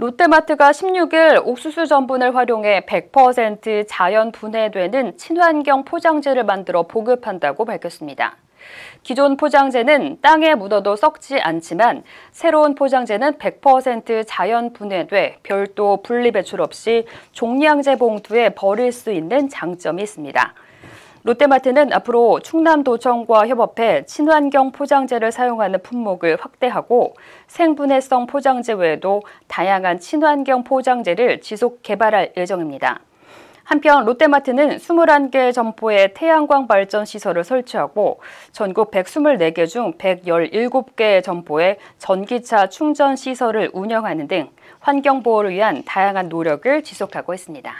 롯데마트가 16일 옥수수 전분을 활용해 100% 자연 분해되는 친환경 포장재를 만들어 보급한다고 밝혔습니다. 기존 포장재는 땅에 묻어도 썩지 않지만 새로운 포장재는 100% 자연 분해돼 별도 분리배출 없이 종량제 봉투에 버릴 수 있는 장점이 있습니다. 롯데마트는 앞으로 충남도청과 협업해 친환경 포장재를 사용하는 품목을 확대하고 생분해성 포장재 외에도 다양한 친환경 포장재를 지속 개발할 예정입니다. 한편 롯데마트는 21개 점포에 태양광 발전 시설을 설치하고 전국 124개 중 117개 점포에 전기차 충전 시설을 운영하는 등 환경 보호를 위한 다양한 노력을 지속하고 있습니다.